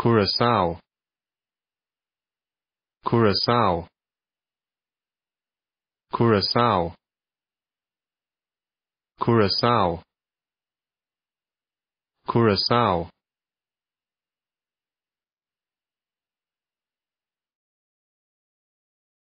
Curaçao Curaçao Curaçao Curaçao Curaçao